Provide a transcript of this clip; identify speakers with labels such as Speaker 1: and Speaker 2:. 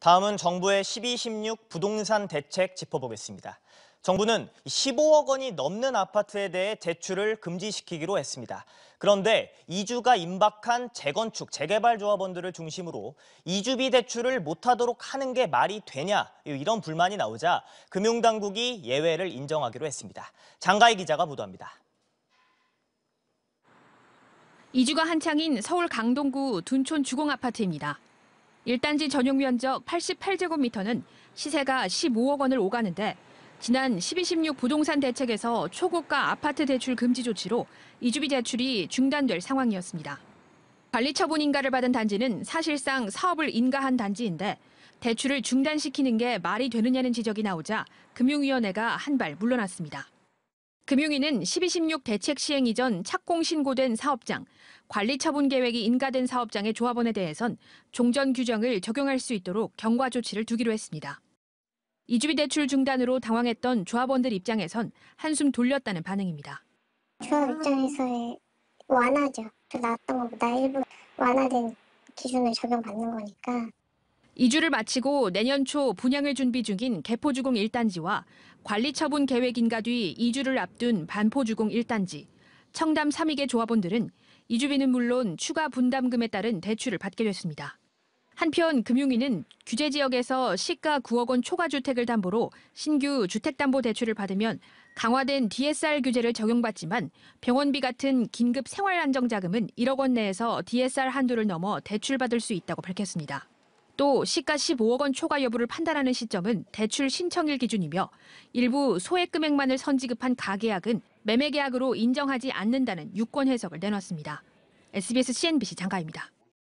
Speaker 1: 다음은 정부의 12, 16 부동산 대책 짚어보겠습니다. 정부는 15억 원이 넘는 아파트에 대해 대출을 금지시키기로 했습니다. 그런데 이주가 임박한 재건축, 재개발 조합원들을 중심으로 이주비 대출을 못하도록 하는 게 말이 되냐 이런 불만이 나오자 금융당국이 예외를 인정하기로 했습니다. 장가희 기자가 보도합니다.
Speaker 2: 이주가 한창인 서울 강동구 둔촌 주공아파트입니다. 일단지 전용 면적 88제곱미터는 시세가 15억 원을 오가는데 지난 1216 부동산 대책에서 초고가 아파트 대출 금지 조치로 이주비 대출이 중단될 상황이었습니다. 관리처분 인가를 받은 단지는 사실상 사업을 인가한 단지인데 대출을 중단시키는 게 말이 되느냐는 지적이 나오자 금융위원회가 한 발 물러났습니다. 금융위는 1216 대책 시행 이전 착공 신고된 사업장, 관리 처분 계획이 인가된 사업장의 조합원에 대해선 종전 규정을 적용할 수 있도록 경과 조치를 두기로 했습니다. 이주비 대출 중단으로 당황했던 조합원들 입장에선 한숨 돌렸다는 반응입니다.
Speaker 1: 조합 입장에서의 완화죠. 나왔던 것보다 일부 완화된 기준을 적용받는 거니까
Speaker 2: 이주를 마치고 내년 초 분양을 준비 중인 개포주공 1단지와 관리처분 계획 인가 뒤 이주를 앞둔 반포주공 1단지, 청담 3익의 조합원들은 이주비는 물론 추가 분담금에 따른 대출을 받게 됐습니다. 한편 금융위는 규제 지역에서 시가 9억 원 초과 주택을 담보로 신규 주택담보 대출을 받으면 강화된 DSR 규제를 적용받지만 병원비 같은 긴급 생활 안정 자금은 1억 원 내에서 DSR 한도를 넘어 대출받을 수 있다고 밝혔습니다. 또 시가 15억 원 초과 여부를 판단하는 시점은 대출 신청일 기준이며 일부 소액 금액만을 선지급한 가계약은 매매 계약으로 인정하지 않는다는 유권 해석을 내놨습니다. SBS CNBC 장가입니다.